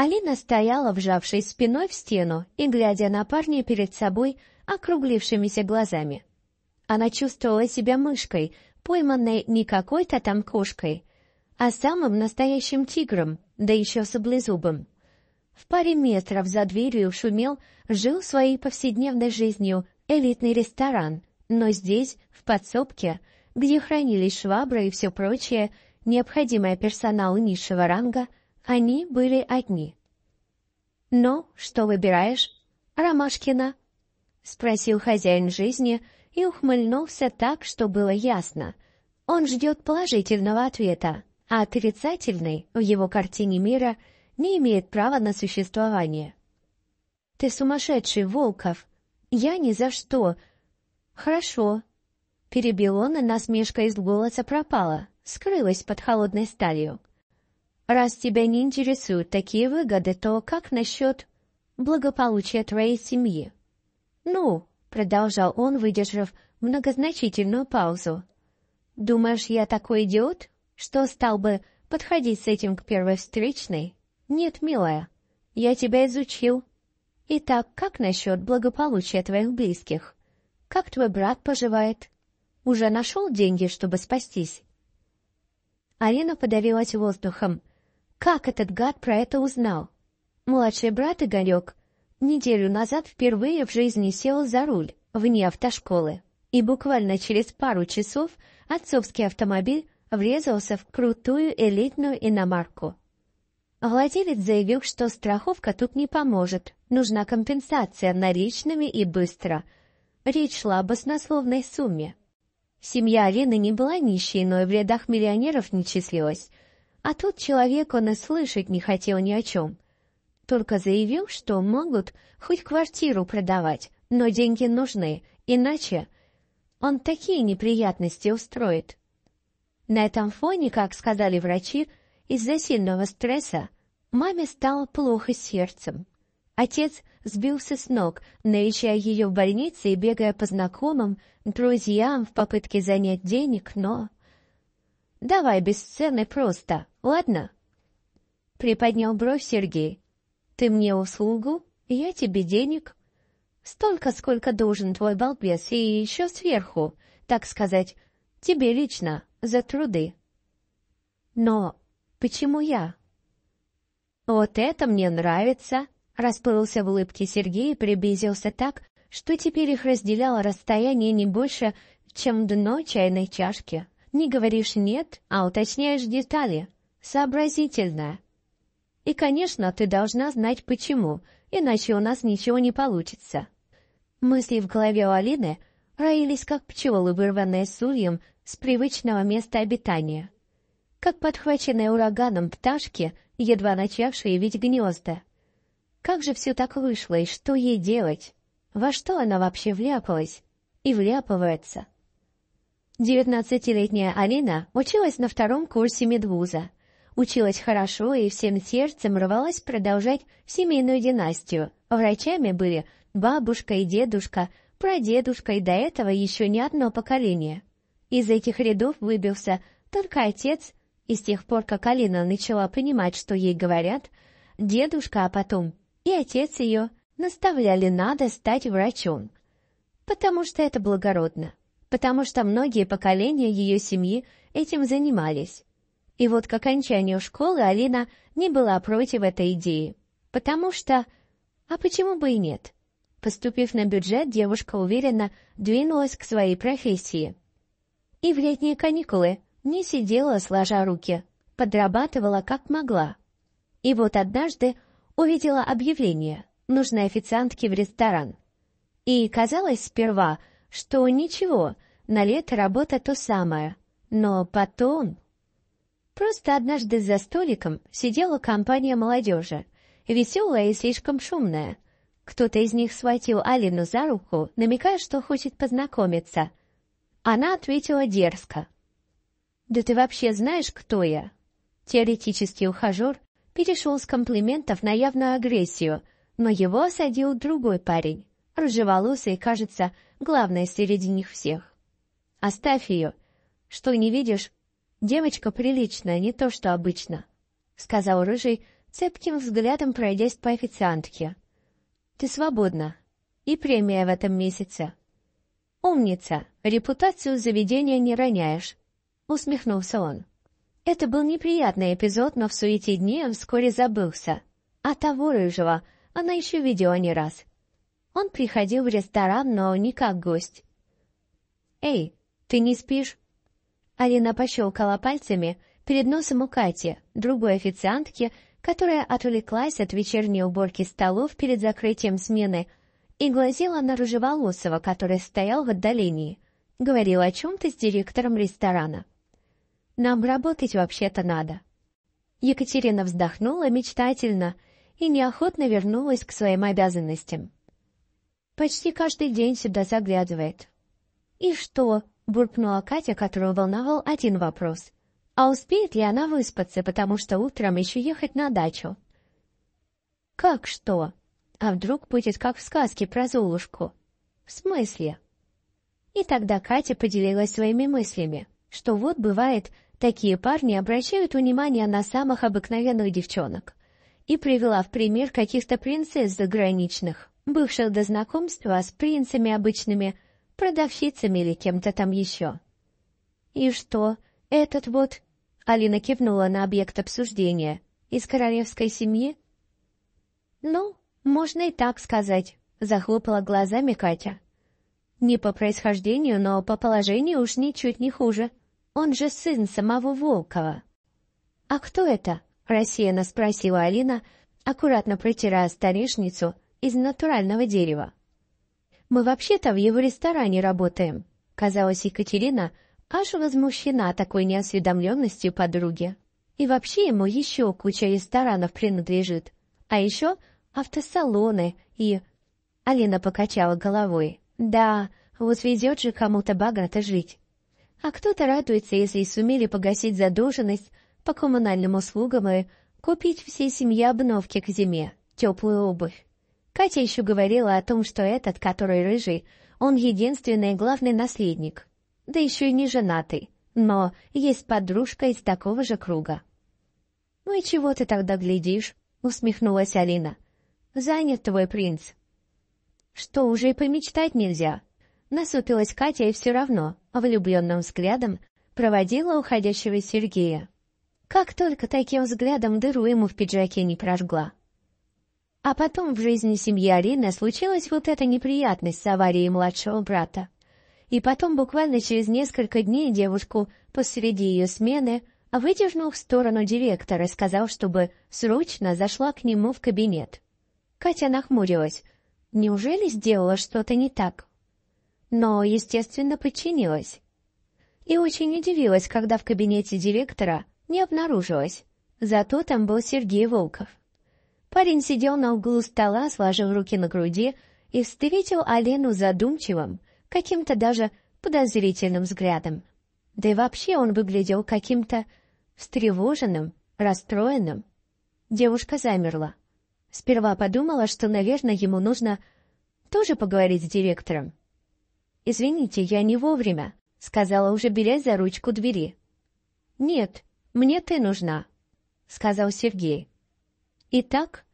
Алина стояла, вжавшись спиной в стену и глядя на парня перед собой округлившимися глазами. Она чувствовала себя мышкой, пойманной не какой-то там кошкой, а самым настоящим тигром, да еще саблезубым. В паре метров за дверью шумел, жил своей повседневной жизнью элитный ресторан, но здесь, в подсобке, где хранились швабры и все прочее, необходимое персоналу низшего ранга – они были одни. Но «Ну, что выбираешь, Ромашкина?» — спросил хозяин жизни и ухмыльнулся так, что было ясно. Он ждет положительного ответа, а отрицательный в его картине мира не имеет права на существование. «Ты сумасшедший, Волков! Я ни за что!» «Хорошо!» — перебил он, и насмешка из голоса пропала, скрылась под холодной сталью. Раз тебя не интересуют такие выгоды, то как насчет благополучия твоей семьи? Ну, продолжал он, выдержав многозначительную паузу. Думаешь, я такой идиот, что стал бы подходить с этим к первой встречной? Нет, милая, я тебя изучил. Итак, как насчет благополучия твоих близких? Как твой брат поживает? Уже нашел деньги, чтобы спастись? Арина подавилась воздухом, как этот гад про это узнал? Младший брат Игорек неделю назад впервые в жизни сел за руль вне автошколы, и буквально через пару часов отцовский автомобиль врезался в крутую элитную иномарку. Владелец заявил, что страховка тут не поможет, нужна компенсация наличными и быстро. Речь шла об оснословной сумме. Семья Арины не была нищей, но и в рядах миллионеров не числилась — а тот человек он и слышать не хотел ни о чем. Только заявил, что могут хоть квартиру продавать, но деньги нужны, иначе он такие неприятности устроит. На этом фоне, как сказали врачи, из-за сильного стресса маме стало плохо с сердцем. Отец сбился с ног, навещая ее в больнице и бегая по знакомым, друзьям в попытке занять денег, но... Давай без сцены просто, ладно?» Приподнял бровь Сергей. «Ты мне услугу, я тебе денег. Столько, сколько должен твой балбес, и еще сверху, так сказать, тебе лично, за труды». «Но почему я?» «Вот это мне нравится!» Расплылся в улыбке Сергей и приблизился так, что теперь их разделяло расстояние не больше, чем дно чайной чашки. Не говоришь «нет», а уточняешь детали. Сообразительная. И, конечно, ты должна знать почему, иначе у нас ничего не получится. Мысли в голове у Алины роились, как пчелы, вырванные сульем с привычного места обитания. Как подхваченные ураганом пташки, едва начавшие ведь гнезда. Как же все так вышло и что ей делать? Во что она вообще вляпалась? И вляпывается. Девятнадцатилетняя Алина училась на втором курсе медвуза. Училась хорошо и всем сердцем рвалась продолжать семейную династию. Врачами были бабушка и дедушка, прадедушка и до этого еще не одно поколение. Из этих рядов выбился только отец, и с тех пор, как Алина начала понимать, что ей говорят, дедушка, а потом и отец ее наставляли надо стать врачом, потому что это благородно потому что многие поколения ее семьи этим занимались. И вот к окончанию школы Алина не была против этой идеи, потому что... А почему бы и нет? Поступив на бюджет, девушка уверенно двинулась к своей профессии. И в летние каникулы не сидела, сложа руки, подрабатывала как могла. И вот однажды увидела объявление «Нужны официантки в ресторан». И казалось сперва, что ничего, на лето работа то самое, но потом... Просто однажды за столиком сидела компания молодежи, веселая и слишком шумная. Кто-то из них схватил Алину за руку, намекая, что хочет познакомиться. Она ответила дерзко. «Да ты вообще знаешь, кто я?» Теоретический ухажер перешел с комплиментов на явную агрессию, но его осадил другой парень, рыжеволосый, кажется, главная среди них всех. Оставь ее. Что, не видишь? Девочка приличная, не то что обычно, — сказал Рыжий, цепким взглядом пройдясь по официантке. Ты свободна. И премия в этом месяце. Умница, репутацию заведения не роняешь, — усмехнулся он. Это был неприятный эпизод, но в суете дней вскоре забылся. А того рыжего она еще видела не раз. Он приходил в ресторан, но не как гость. «Эй, ты не спишь?» Алина пощелкала пальцами перед носом у Кати, другой официантки, которая отвлеклась от вечерней уборки столов перед закрытием смены и глазела на Рыжеволосого, который стоял в отдалении. Говорил о чем-то с директором ресторана. «Нам работать вообще-то надо». Екатерина вздохнула мечтательно и неохотно вернулась к своим обязанностям. Почти каждый день сюда заглядывает». «И что?» — буркнула Катя, которую волновал один вопрос. «А успеет ли она выспаться, потому что утром еще ехать на дачу?» «Как что? А вдруг будет как в сказке про Золушку?» «В смысле?» И тогда Катя поделилась своими мыслями, что вот бывает, такие парни обращают внимание на самых обыкновенных девчонок и привела в пример каких-то принцесс заграничных бывших до знакомства с принцами обычными, продавщицами или кем-то там еще. «И что, этот вот...» — Алина кивнула на объект обсуждения. «Из королевской семьи?» «Ну, можно и так сказать», — захлопала глазами Катя. «Не по происхождению, но по положению уж ничуть не хуже. Он же сын самого Волкова». «А кто это?» — рассеянно спросила Алина, аккуратно протирая старишницу — из натурального дерева. Мы вообще-то в его ресторане работаем, казалось, Екатерина аж возмущена такой неосведомленностью подруги. И вообще ему еще куча ресторанов принадлежит. А еще автосалоны и... Алина покачала головой. Да, вот везет же кому-то богато жить. А кто-то радуется, если сумели погасить задолженность по коммунальным услугам и купить всей семье обновки к зиме, теплую обувь. Катя еще говорила о том, что этот, который рыжий, он единственный главный наследник, да еще и не женатый, но есть подружка из такого же круга. «Ну и чего ты тогда глядишь?» — усмехнулась Алина. «Занят твой принц». «Что, уже и помечтать нельзя?» Насупилась Катя и все равно, влюбленным взглядом, проводила уходящего Сергея. Как только таким взглядом дыру ему в пиджаке не прожгла. А потом в жизни семьи Арины случилась вот эта неприятность с аварией младшего брата. И потом буквально через несколько дней девушку посреди ее смены выдернул в сторону директора и сказал, чтобы срочно зашла к нему в кабинет. Катя нахмурилась. Неужели сделала что-то не так? Но, естественно, подчинилась. И очень удивилась, когда в кабинете директора не обнаружилась. Зато там был Сергей Волков. Парень сидел на углу стола, сложив руки на груди, и встретил Алену задумчивым, каким-то даже подозрительным взглядом. Да и вообще он выглядел каким-то встревоженным, расстроенным. Девушка замерла. Сперва подумала, что, наверное, ему нужно тоже поговорить с директором. «Извините, я не вовремя», — сказала уже, берясь за ручку двери. «Нет, мне ты нужна», — сказал Сергей. «Итак,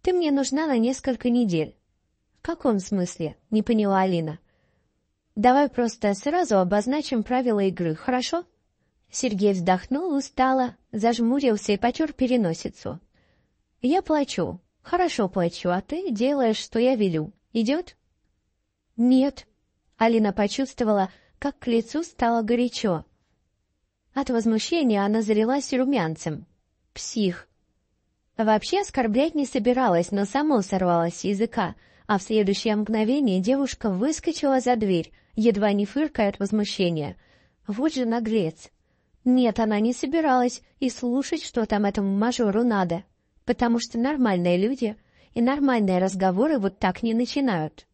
ты мне нужна на несколько недель». «В каком смысле?» — не поняла Алина. «Давай просто сразу обозначим правила игры, хорошо?» Сергей вздохнул устало, зажмурился и потер переносицу. «Я плачу. Хорошо плачу, а ты делаешь, что я велю. Идет?» «Нет». Алина почувствовала, как к лицу стало горячо. От возмущения она залилась румянцем. «Псих! Вообще оскорблять не собиралась, но само сорвалось с языка, а в следующее мгновение девушка выскочила за дверь, едва не фыркая от возмущения. Вот же наглец. Нет, она не собиралась и слушать, что там этому мажору надо, потому что нормальные люди и нормальные разговоры вот так не начинают.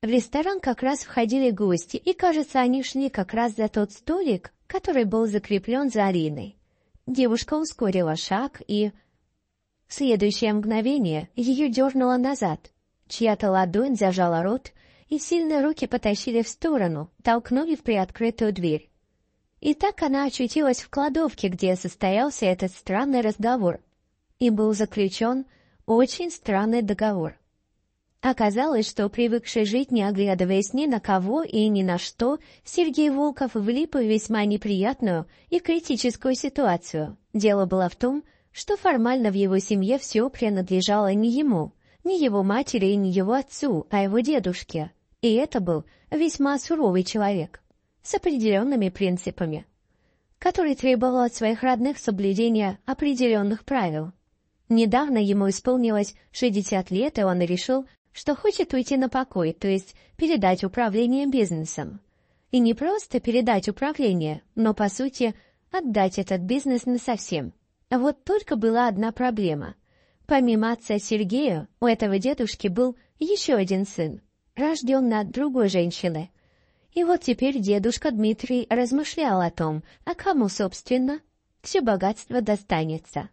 В ресторан как раз входили гости, и, кажется, они шли как раз за тот столик, который был закреплен за Ариной. Девушка ускорила шаг и, следующее мгновение ее дернуло назад. Чья-то ладонь зажала рот, и сильные руки потащили в сторону, толкнули в приоткрытую дверь. И так она очутилась в кладовке, где состоялся этот странный разговор. И был заключен очень странный договор. Оказалось, что привыкший жить, не оглядываясь ни на кого и ни на что, Сергей Волков влип в весьма неприятную и критическую ситуацию. Дело было в том, что формально в его семье все принадлежало не ему, не его матери и не его отцу, а его дедушке. И это был весьма суровый человек с определенными принципами, который требовал от своих родных соблюдения определенных правил. Недавно ему исполнилось 60 лет, и он решил, что хочет уйти на покой, то есть передать управление бизнесом. И не просто передать управление, но, по сути, отдать этот бизнес насовсем – вот только была одна проблема. Помимо отца Сергея, у этого дедушки был еще один сын, рожденный от другой женщины. И вот теперь дедушка Дмитрий размышлял о том, а кому, собственно, все богатство достанется.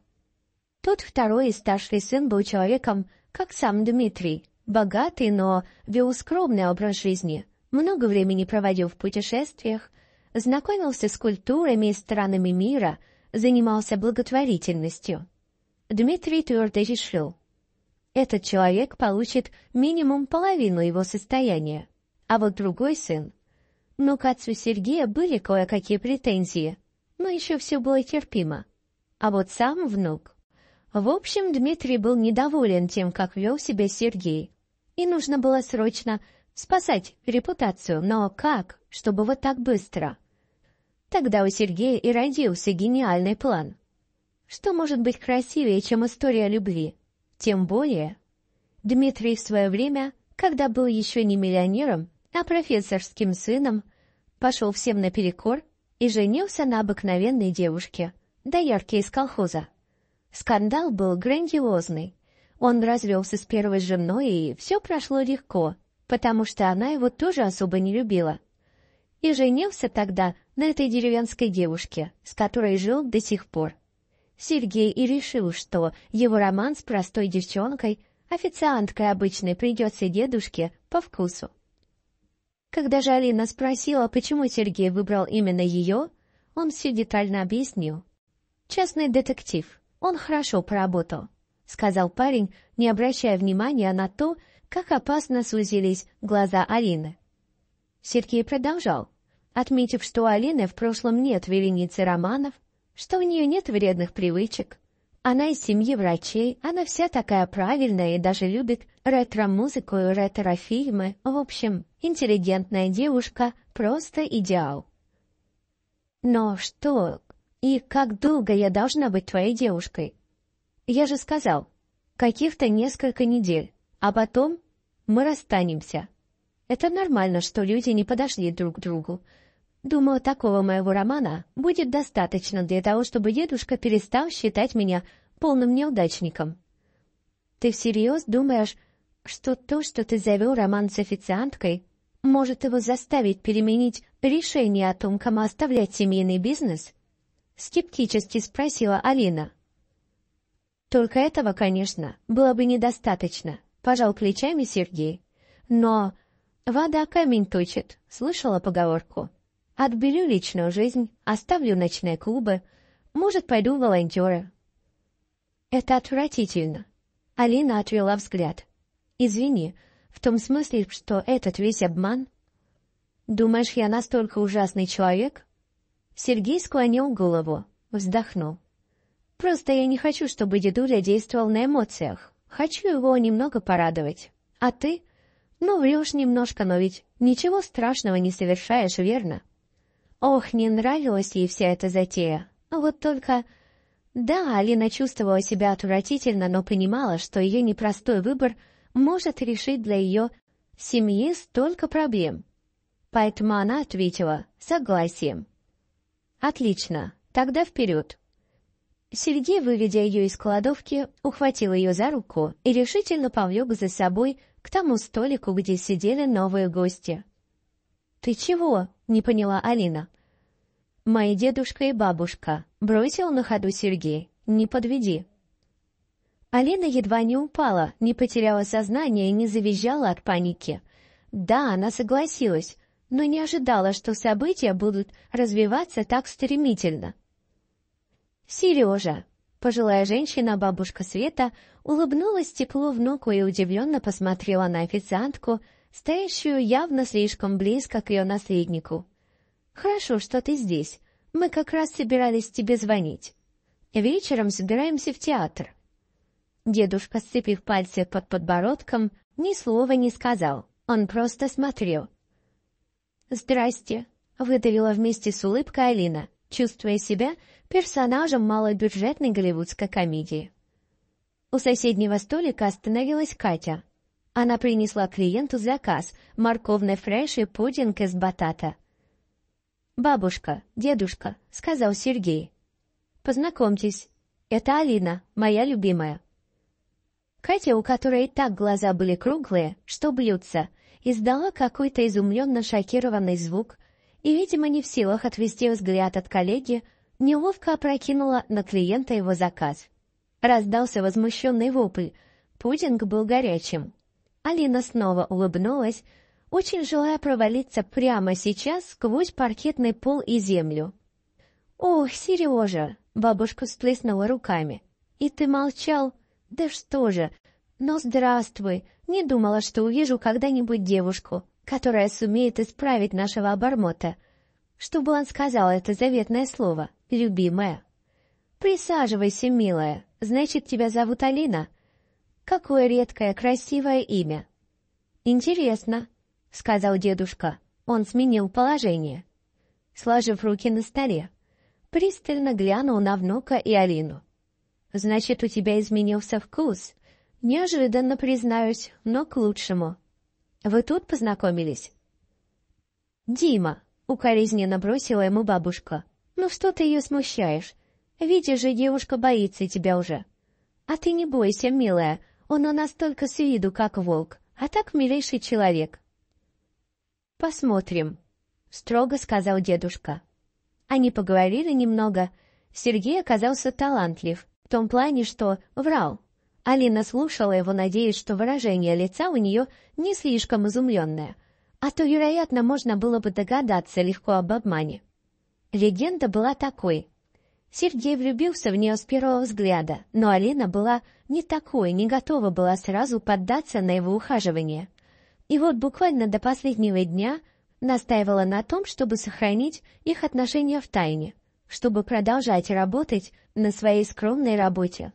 Тот второй и старший сын был человеком, как сам Дмитрий, богатый, но вел скромный образ жизни, много времени проводил в путешествиях, знакомился с культурами и странами мира — занимался благотворительностью. Дмитрий твердо решил. Этот человек получит минимум половину его состояния, а вот другой сын. Но ну, к отцу Сергея были кое-какие претензии, но еще все было терпимо. А вот сам внук... В общем, Дмитрий был недоволен тем, как вел себя Сергей. И нужно было срочно спасать репутацию, но как, чтобы вот так быстро? Тогда у Сергея и родился гениальный план. Что может быть красивее, чем история любви? Тем более, Дмитрий в свое время, когда был еще не миллионером, а профессорским сыном, пошел всем наперекор и женился на обыкновенной девушке, доярке из колхоза. Скандал был грандиозный. Он развелся с первой женой, и все прошло легко, потому что она его тоже особо не любила. И женился тогда на этой деревенской девушке, с которой жил до сих пор. Сергей и решил, что его роман с простой девчонкой, официанткой обычной, придется дедушке по вкусу. Когда же Алина спросила, почему Сергей выбрал именно ее, он все детально объяснил. «Частный детектив. Он хорошо поработал», — сказал парень, не обращая внимания на то, как опасно сузились глаза Алины. Сергей продолжал отметив, что у Алины в прошлом нет вереницы романов, что у нее нет вредных привычек. Она из семьи врачей, она вся такая правильная и даже любит ретро-музыку и ретро-фильмы. В общем, интеллигентная девушка, просто идеал. Но что и как долго я должна быть твоей девушкой? Я же сказал, каких-то несколько недель, а потом мы расстанемся. Это нормально, что люди не подошли друг к другу, Думаю, такого моего романа будет достаточно для того, чтобы дедушка перестал считать меня полным неудачником. Ты всерьез думаешь, что то, что ты завел роман с официанткой, может его заставить переменить решение о том, кому оставлять семейный бизнес? Скептически спросила Алина. Только этого, конечно, было бы недостаточно, пожал плечами Сергей. Но вода камень точит, слышала поговорку. Отберу личную жизнь, оставлю ночные клубы, может, пойду волонтера. Это отвратительно. Алина отвела взгляд. Извини, в том смысле, что этот весь обман... Думаешь, я настолько ужасный человек? Сергей склонил голову, вздохнул. Просто я не хочу, чтобы дедуля действовал на эмоциях. Хочу его немного порадовать. А ты? Ну, врешь немножко, но ведь ничего страшного не совершаешь, верно? Ох, не нравилась ей вся эта затея. Ну вот только... Да, Алина чувствовала себя отвратительно, но понимала, что ее непростой выбор может решить для ее семьи столько проблем. Поэтому она ответила «согласием». «Отлично, тогда вперед». Сергей, выведя ее из кладовки, ухватил ее за руку и решительно повлек за собой к тому столику, где сидели новые гости. «Ты чего?» не поняла Алина. «Мои дедушка и бабушка», — бросил на ходу Сергей. «Не подведи». Алина едва не упала, не потеряла сознание и не завизжала от паники. Да, она согласилась, но не ожидала, что события будут развиваться так стремительно. «Сережа!» — пожилая женщина, бабушка Света, улыбнулась тепло внуку и удивленно посмотрела на официантку — стоящую явно слишком близко к ее наследнику. «Хорошо, что ты здесь. Мы как раз собирались тебе звонить. Вечером собираемся в театр». Дедушка, сцепив пальцы под подбородком, ни слова не сказал. Он просто смотрел. «Здрасте», — выдавила вместе с улыбкой Алина, чувствуя себя персонажем малобюджетной голливудской комедии. У соседнего столика остановилась Катя — она принесла клиенту заказ – морковный фреш и пудинг из батата. «Бабушка, дедушка», – сказал Сергей. «Познакомьтесь, это Алина, моя любимая». Катя, у которой и так глаза были круглые, что бьются, издала какой-то изумленно шокированный звук и, видимо, не в силах отвести взгляд от коллеги, неловко опрокинула на клиента его заказ. Раздался возмущенный вопль. Пудинг был горячим. Алина снова улыбнулась, очень желая провалиться прямо сейчас сквозь паркетный пол и землю. «Ох, Сережа!» — бабушка всплеснула руками. «И ты молчал? Да что же! Но здравствуй! Не думала, что увижу когда-нибудь девушку, которая сумеет исправить нашего обормота. Чтобы он сказал это заветное слово, любимая. Присаживайся, милая. Значит, тебя зовут Алина?» Какое редкое красивое имя!» «Интересно», — сказал дедушка. Он сменил положение. Сложив руки на столе, пристально глянул на внука и Алину. «Значит, у тебя изменился вкус?» «Неожиданно, признаюсь, но к лучшему. Вы тут познакомились?» «Дима», — укоризненно бросила ему бабушка. «Ну что ты ее смущаешь? Видишь же, девушка боится тебя уже». «А ты не бойся, милая, он у нас только с виду как волк, а так милейший человек. Посмотрим, строго сказал дедушка. Они поговорили немного. Сергей оказался талантлив в том плане, что врал. Алина слушала его, надеясь, что выражение лица у нее не слишком изумленное, а то, вероятно, можно было бы догадаться легко об обмане. Легенда была такой. Сергей влюбился в нее с первого взгляда, но Алина была не такой, не готова была сразу поддаться на его ухаживание. И вот буквально до последнего дня настаивала на том, чтобы сохранить их отношения в тайне, чтобы продолжать работать на своей скромной работе.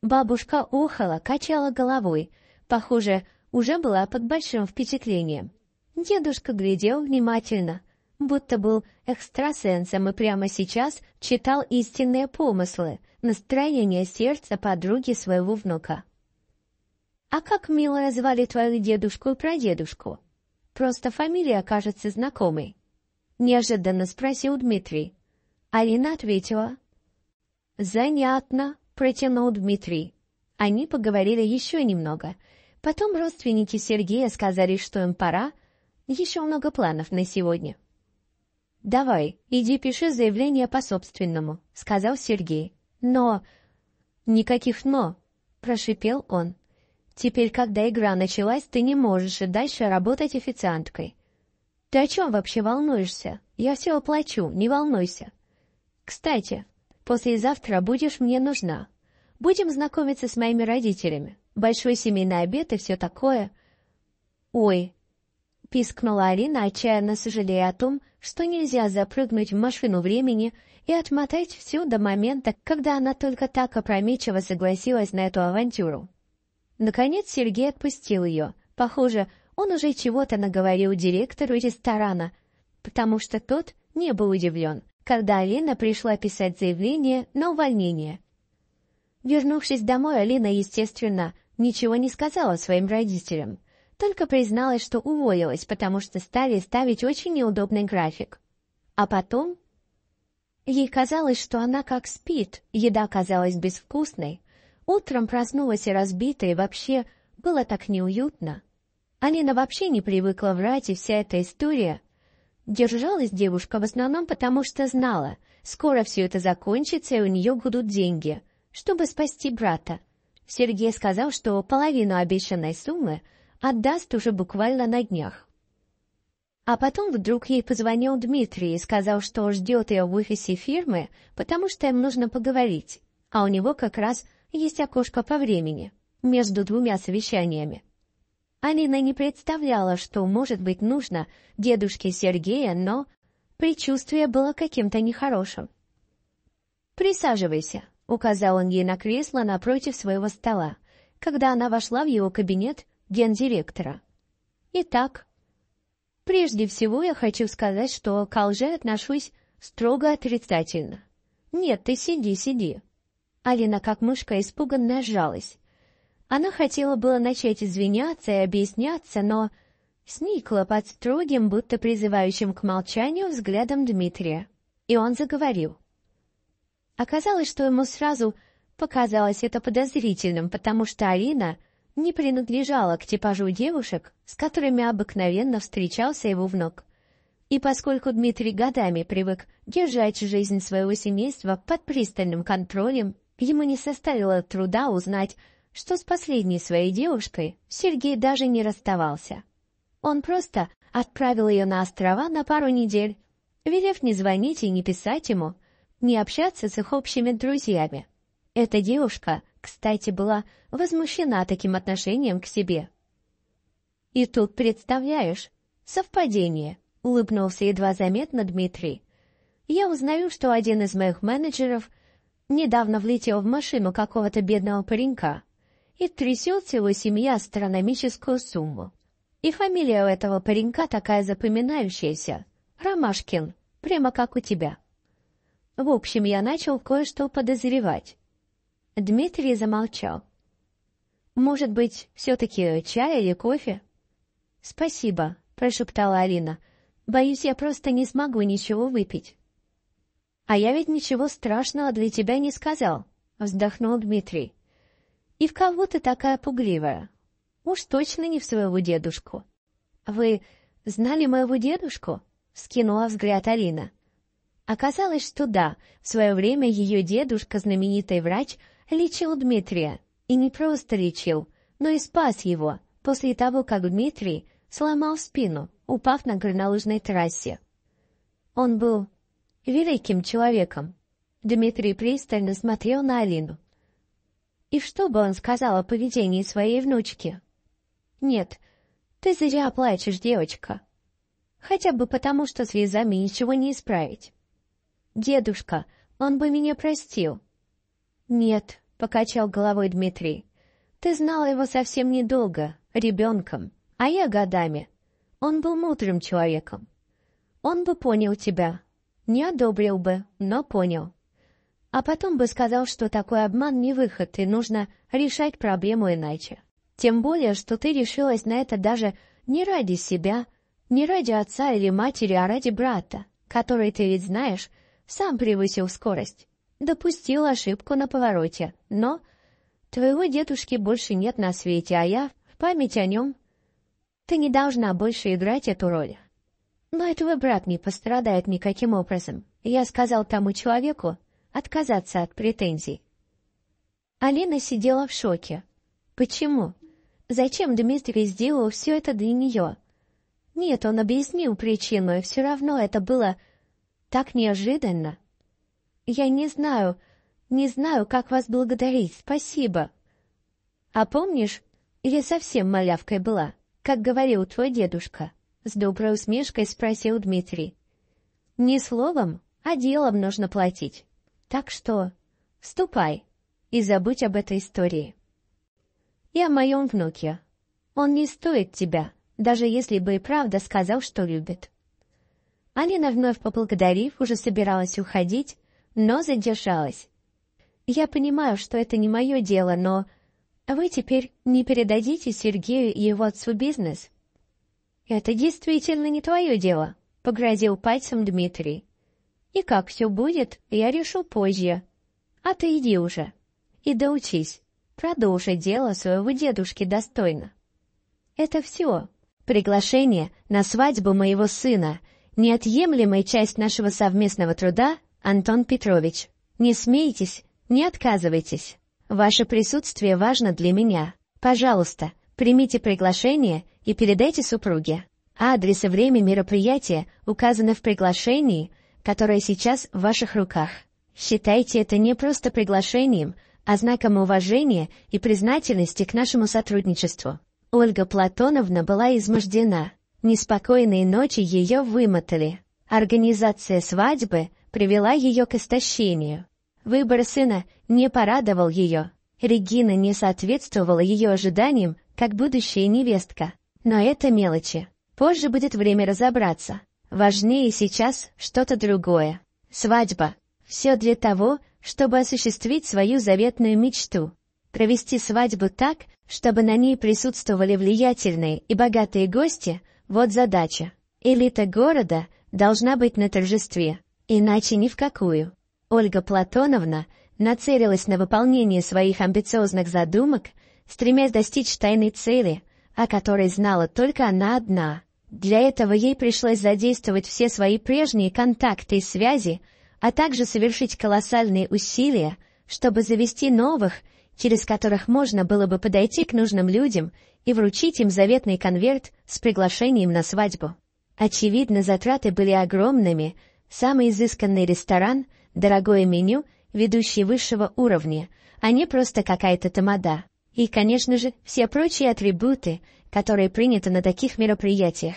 Бабушка охала, качала головой, похоже, уже была под большим впечатлением. Дедушка глядел внимательно, будто был экстрасенсом и прямо сейчас читал истинные помыслы, настроение сердца подруги своего внука. «А как мило звали твою дедушку и прадедушку? Просто фамилия кажется знакомой», — неожиданно спросил Дмитрий. Арина ответила. «Занятно», — протянул Дмитрий. Они поговорили еще немного. Потом родственники Сергея сказали, что им пора, еще много планов на сегодня. «Давай, иди пиши заявление по-собственному», — сказал Сергей. «Но...» «Никаких «но», — прошипел он. «Теперь, когда игра началась, ты не можешь и дальше работать официанткой». «Ты о чем вообще волнуешься? Я все оплачу, не волнуйся». «Кстати, послезавтра будешь мне нужна. Будем знакомиться с моими родителями. Большой семейный обед и все такое». «Ой, Пискнула Арина, отчаянно сожалея о том, что нельзя запрыгнуть в машину времени и отмотать всю до момента, когда она только так опрометчиво согласилась на эту авантюру. Наконец Сергей отпустил ее. Похоже, он уже чего-то наговорил директору ресторана, потому что тот не был удивлен, когда Алина пришла писать заявление на увольнение. Вернувшись домой, Алина, естественно, ничего не сказала своим родителям только призналась, что уволилась, потому что стали ставить очень неудобный график. А потом... Ей казалось, что она как спит, еда казалась безвкусной. Утром проснулась и разбитая, и вообще было так неуютно. Алина вообще не привыкла врать, и вся эта история... Держалась девушка в основном потому, что знала, скоро все это закончится, и у нее будут деньги, чтобы спасти брата. Сергей сказал, что половину обещанной суммы — отдаст уже буквально на днях. А потом вдруг ей позвонил Дмитрий и сказал, что ждет ее в офисе фирмы, потому что им нужно поговорить, а у него как раз есть окошко по времени между двумя совещаниями. Алина не представляла, что может быть нужно дедушке Сергея, но предчувствие было каким-то нехорошим. «Присаживайся», — указал он ей на кресло напротив своего стола, когда она вошла в его кабинет гендиректора. Итак, прежде всего я хочу сказать, что к лже отношусь строго отрицательно. «Нет, ты сиди, сиди». Алина, как мышка, испуганно сжалась. Она хотела было начать извиняться и объясняться, но сникла под строгим, будто призывающим к молчанию взглядом Дмитрия. И он заговорил. Оказалось, что ему сразу показалось это подозрительным, потому что Алина — не принадлежала к типажу девушек, с которыми обыкновенно встречался его внук. И поскольку Дмитрий годами привык держать жизнь своего семейства под пристальным контролем, ему не составило труда узнать, что с последней своей девушкой Сергей даже не расставался. Он просто отправил ее на острова на пару недель, велев не звонить и не писать ему, не общаться с их общими друзьями. Эта девушка кстати, была возмущена таким отношением к себе. «И тут, представляешь, совпадение», — улыбнулся едва заметно Дмитрий. «Я узнаю, что один из моих менеджеров недавно влетел в машину какого-то бедного паренька и трясет его семья астрономическую сумму. И фамилия у этого паренька такая запоминающаяся — Ромашкин, прямо как у тебя». В общем, я начал кое-что подозревать. Дмитрий замолчал. Может быть, все таки чая или кофе? Спасибо, прошептала Алина. Боюсь, я просто не смогу ничего выпить. А я ведь ничего страшного для тебя не сказал, вздохнул Дмитрий. И в кого ты такая пугливая? Уж точно не в своего дедушку. Вы знали моего дедушку? скинула взгляд Алина. Оказалось, что да, в свое время ее дедушка, знаменитый врач, лечил Дмитрия, и не просто лечил, но и спас его после того, как Дмитрий сломал спину, упав на горнолыжной трассе. Он был великим человеком. Дмитрий пристально смотрел на Алину. И что бы он сказал о поведении своей внучки? Нет, ты зря плачешь, девочка. Хотя бы потому, что слезами ничего не исправить. Дедушка, он бы меня простил, «Нет», — покачал головой Дмитрий. «Ты знал его совсем недолго, ребенком, а я годами. Он был мудрым человеком. Он бы понял тебя. Не одобрил бы, но понял. А потом бы сказал, что такой обман не выход, и нужно решать проблему иначе. Тем более, что ты решилась на это даже не ради себя, не ради отца или матери, а ради брата, который, ты ведь знаешь, сам превысил скорость допустил ошибку на повороте, но... Твоего дедушки больше нет на свете, а я в память о нем... Ты не должна больше играть эту роль. Но этого брат не пострадает никаким образом. Я сказал тому человеку отказаться от претензий. Алина сидела в шоке. Почему? Зачем Дмитрий сделал все это для нее? Нет, он объяснил причину, и все равно это было так неожиданно. Я не знаю, не знаю, как вас благодарить, спасибо. А помнишь, я совсем малявкой была, как говорил твой дедушка? С доброй усмешкой спросил Дмитрий. Не словом, а делом нужно платить. Так что ступай и забудь об этой истории. И о моем внуке. Он не стоит тебя, даже если бы и правда сказал, что любит. Алина, вновь поблагодарив, уже собиралась уходить, но задержалась. Я понимаю, что это не мое дело, но вы теперь не передадите Сергею и его отцу бизнес. Это действительно не твое дело, погрозил пальцем Дмитрий. И как все будет, я решу позже. А ты иди уже. И доучись. Продолжи дело своего дедушки достойно. Это все. Приглашение на свадьбу моего сына, неотъемлемая часть нашего совместного труда Антон Петрович, не смейтесь, не отказывайтесь. Ваше присутствие важно для меня. Пожалуйста, примите приглашение и передайте супруге. Адрес и время мероприятия указаны в приглашении, которое сейчас в ваших руках. Считайте это не просто приглашением, а знаком уважения и признательности к нашему сотрудничеству. Ольга Платоновна была измождена. Неспокойные ночи ее вымотали. Организация свадьбы привела ее к истощению. Выбор сына не порадовал ее. Регина не соответствовала ее ожиданиям, как будущая невестка. Но это мелочи. Позже будет время разобраться. Важнее сейчас что-то другое. Свадьба. Все для того, чтобы осуществить свою заветную мечту. Провести свадьбу так, чтобы на ней присутствовали влиятельные и богатые гости – вот задача. Элита города должна быть на торжестве. Иначе ни в какую. Ольга Платоновна нацелилась на выполнение своих амбициозных задумок, стремясь достичь тайной цели, о которой знала только она одна. Для этого ей пришлось задействовать все свои прежние контакты и связи, а также совершить колоссальные усилия, чтобы завести новых, через которых можно было бы подойти к нужным людям и вручить им заветный конверт с приглашением на свадьбу. Очевидно, затраты были огромными – самый изысканный ресторан, дорогое меню, ведущий высшего уровня, а не просто какая-то тамада. И, конечно же, все прочие атрибуты, которые приняты на таких мероприятиях.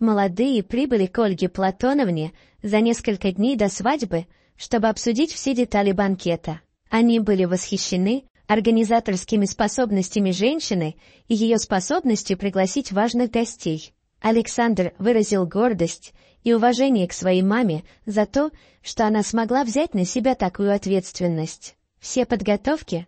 Молодые прибыли к Ольге Платоновне за несколько дней до свадьбы, чтобы обсудить все детали банкета. Они были восхищены организаторскими способностями женщины и ее способностью пригласить важных гостей. Александр выразил гордость и уважение к своей маме за то, что она смогла взять на себя такую ответственность. Все подготовки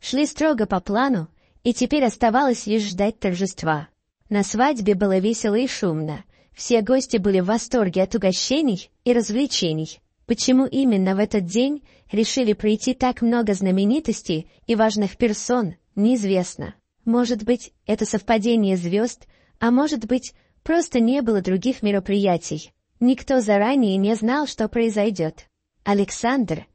шли строго по плану, и теперь оставалось лишь ждать торжества. На свадьбе было весело и шумно. Все гости были в восторге от угощений и развлечений. Почему именно в этот день решили прийти так много знаменитостей и важных персон, неизвестно. Может быть, это совпадение звезд, а может быть, Просто не было других мероприятий. Никто заранее не знал, что произойдет. Александр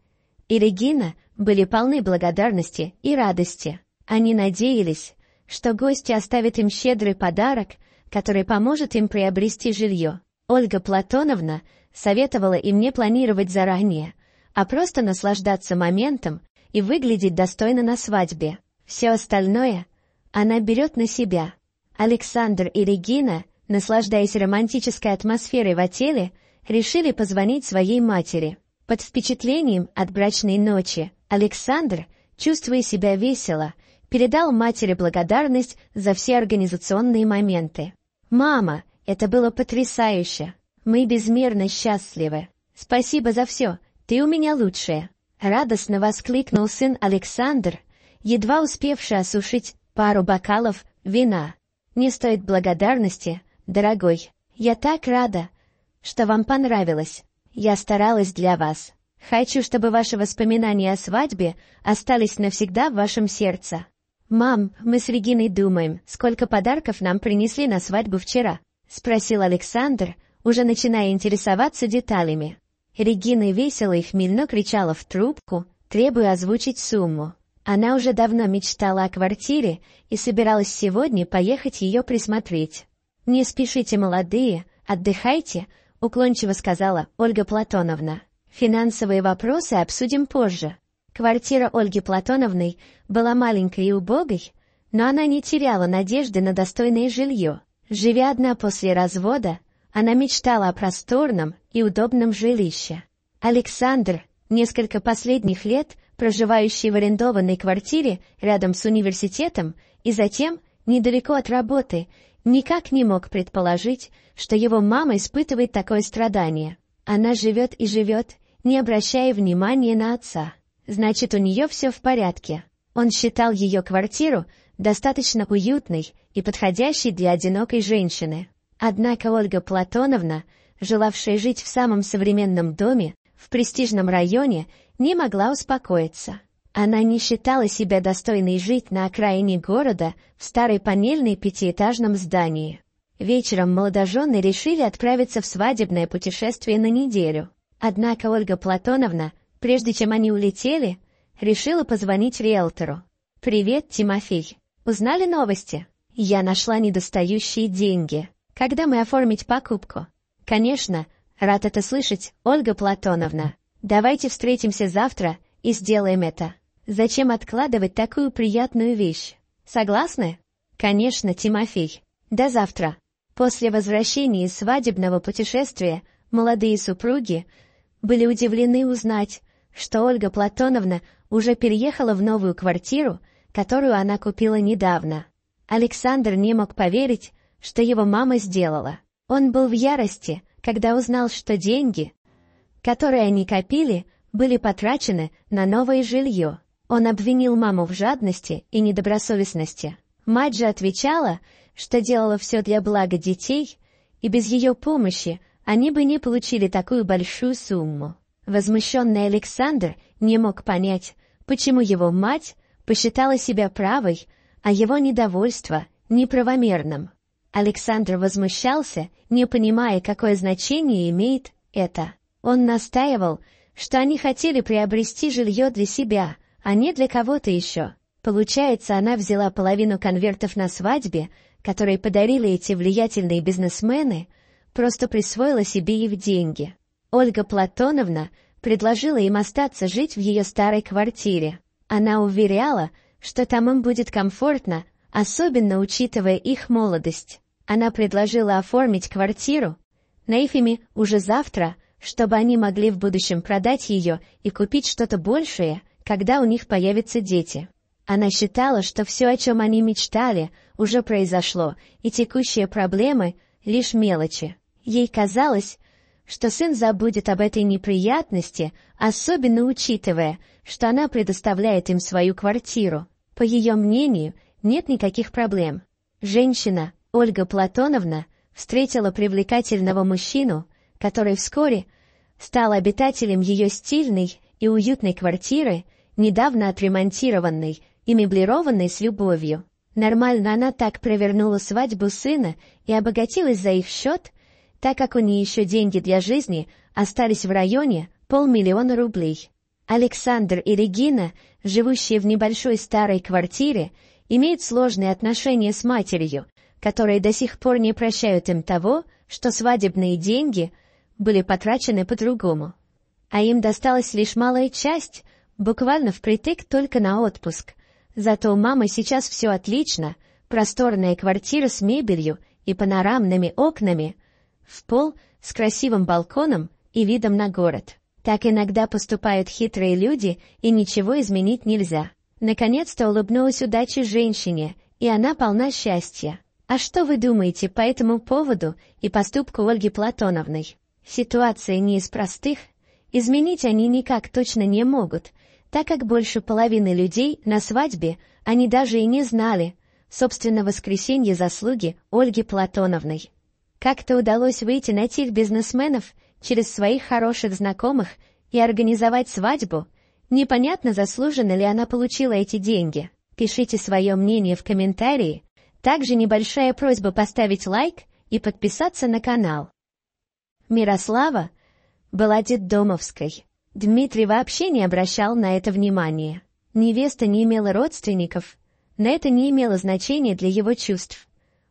и Регина были полны благодарности и радости. Они надеялись, что гости оставят им щедрый подарок, который поможет им приобрести жилье. Ольга Платоновна советовала им не планировать заранее, а просто наслаждаться моментом и выглядеть достойно на свадьбе. Все остальное она берет на себя. Александр и Регина – наслаждаясь романтической атмосферой в отеле, решили позвонить своей матери. Под впечатлением от брачной ночи Александр, чувствуя себя весело, передал матери благодарность за все организационные моменты. «Мама, это было потрясающе! Мы безмерно счастливы! Спасибо за все! Ты у меня лучшая!» Радостно воскликнул сын Александр, едва успевший осушить пару бокалов вина. Не стоит благодарности, «Дорогой, я так рада, что вам понравилось. Я старалась для вас. Хочу, чтобы ваши воспоминания о свадьбе остались навсегда в вашем сердце. Мам, мы с Региной думаем, сколько подарков нам принесли на свадьбу вчера?» — спросил Александр, уже начиная интересоваться деталями. Регина весело и хмельно кричала в трубку, требуя озвучить сумму. Она уже давно мечтала о квартире и собиралась сегодня поехать ее присмотреть. «Не спешите, молодые, отдыхайте», — уклончиво сказала Ольга Платоновна. «Финансовые вопросы обсудим позже». Квартира Ольги Платоновны была маленькой и убогой, но она не теряла надежды на достойное жилье. Живя одна после развода, она мечтала о просторном и удобном жилище. Александр, несколько последних лет проживающий в арендованной квартире рядом с университетом и затем недалеко от работы, никак не мог предположить, что его мама испытывает такое страдание. Она живет и живет, не обращая внимания на отца. Значит, у нее все в порядке. Он считал ее квартиру достаточно уютной и подходящей для одинокой женщины. Однако Ольга Платоновна, желавшая жить в самом современном доме, в престижном районе, не могла успокоиться. Она не считала себя достойной жить на окраине города, в старой панельной пятиэтажном здании. Вечером молодожены решили отправиться в свадебное путешествие на неделю. Однако Ольга Платоновна, прежде чем они улетели, решила позвонить риэлтору. «Привет, Тимофей. Узнали новости? Я нашла недостающие деньги. Когда мы оформить покупку?» «Конечно, рад это слышать, Ольга Платоновна. Давайте встретимся завтра и сделаем это». Зачем откладывать такую приятную вещь? Согласны? Конечно, Тимофей. До завтра. После возвращения из свадебного путешествия молодые супруги были удивлены узнать, что Ольга Платоновна уже переехала в новую квартиру, которую она купила недавно. Александр не мог поверить, что его мама сделала. Он был в ярости, когда узнал, что деньги, которые они копили, были потрачены на новое жилье. Он обвинил маму в жадности и недобросовестности. Мать же отвечала, что делала все для блага детей, и без ее помощи они бы не получили такую большую сумму. Возмущенный Александр не мог понять, почему его мать посчитала себя правой, а его недовольство – неправомерным. Александр возмущался, не понимая, какое значение имеет это. Он настаивал, что они хотели приобрести жилье для себя – а не для кого-то еще. Получается, она взяла половину конвертов на свадьбе, которые подарили эти влиятельные бизнесмены, просто присвоила себе их деньги. Ольга Платоновна предложила им остаться жить в ее старой квартире. Она уверяла, что там им будет комфортно, особенно учитывая их молодость. Она предложила оформить квартиру на Ифиме уже завтра, чтобы они могли в будущем продать ее и купить что-то большее, когда у них появятся дети. Она считала, что все, о чем они мечтали, уже произошло, и текущие проблемы — лишь мелочи. Ей казалось, что сын забудет об этой неприятности, особенно учитывая, что она предоставляет им свою квартиру. По ее мнению, нет никаких проблем. Женщина, Ольга Платоновна, встретила привлекательного мужчину, который вскоре стал обитателем ее стильной и уютной квартиры – недавно отремонтированной и меблированной с любовью. Нормально она так провернула свадьбу сына и обогатилась за их счет, так как у нее еще деньги для жизни остались в районе полмиллиона рублей. Александр и Регина, живущие в небольшой старой квартире, имеют сложные отношения с матерью, которые до сих пор не прощают им того, что свадебные деньги были потрачены по-другому. А им досталась лишь малая часть, буквально впритык только на отпуск. Зато у мамы сейчас все отлично, просторная квартира с мебелью и панорамными окнами, в пол с красивым балконом и видом на город. Так иногда поступают хитрые люди, и ничего изменить нельзя. Наконец-то улыбнулась удача женщине, и она полна счастья. А что вы думаете по этому поводу и поступку Ольги Платоновны? Ситуация не из простых, изменить они никак точно не могут, так как больше половины людей на свадьбе они даже и не знали, собственно, воскресенье заслуги Ольги Платоновной. Как-то удалось выйти на тех бизнесменов через своих хороших знакомых и организовать свадьбу. Непонятно, заслуженно ли она получила эти деньги. Пишите свое мнение в комментарии. Также небольшая просьба поставить лайк и подписаться на канал. Мирослава была детдомовской. Дмитрий вообще не обращал на это внимания. Невеста не имела родственников, на это не имело значения для его чувств.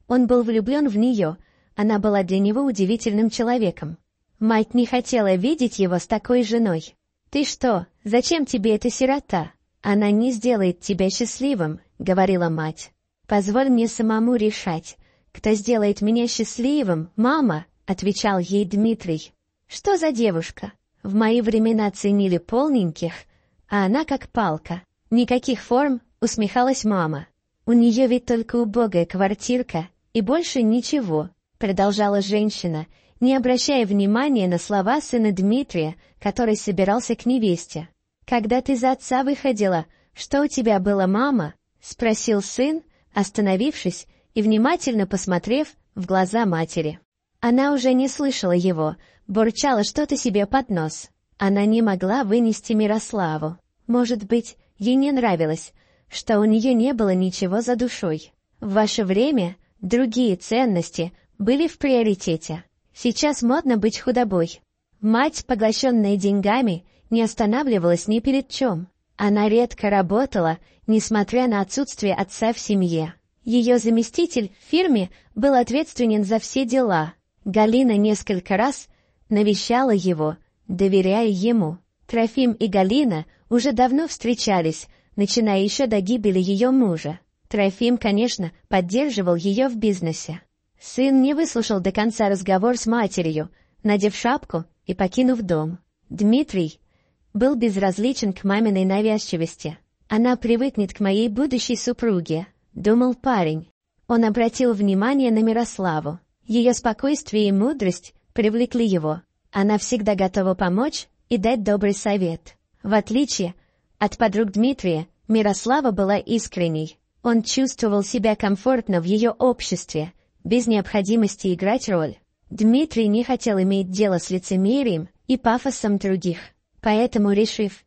Он был влюблен в нее, она была для него удивительным человеком. Мать не хотела видеть его с такой женой. «Ты что? Зачем тебе эта сирота? Она не сделает тебя счастливым», — говорила мать. «Позволь мне самому решать, кто сделает меня счастливым, мама», — отвечал ей Дмитрий. «Что за девушка? В мои времена ценили полненьких, а она как палка. Никаких форм, усмехалась мама. У нее ведь только убогая квартирка и больше ничего, продолжала женщина, не обращая внимания на слова сына Дмитрия, который собирался к невесте. «Когда ты за отца выходила, что у тебя было, мама?» — спросил сын, остановившись и внимательно посмотрев в глаза матери. Она уже не слышала его, бурчала что-то себе под нос. Она не могла вынести Мирославу. Может быть, ей не нравилось, что у нее не было ничего за душой. В ваше время другие ценности были в приоритете. Сейчас модно быть худобой. Мать, поглощенная деньгами, не останавливалась ни перед чем. Она редко работала, несмотря на отсутствие отца в семье. Ее заместитель в фирме был ответственен за все дела, Галина несколько раз навещала его, доверяя ему. Трофим и Галина уже давно встречались, начиная еще до гибели ее мужа. Трофим, конечно, поддерживал ее в бизнесе. Сын не выслушал до конца разговор с матерью, надев шапку и покинув дом. Дмитрий был безразличен к маминой навязчивости. «Она привыкнет к моей будущей супруге», — думал парень. Он обратил внимание на Мирославу. Ее спокойствие и мудрость привлекли его. Она всегда готова помочь и дать добрый совет. В отличие от подруг Дмитрия, Мирослава была искренней. Он чувствовал себя комфортно в ее обществе, без необходимости играть роль. Дмитрий не хотел иметь дело с лицемерием и пафосом других, поэтому, решив,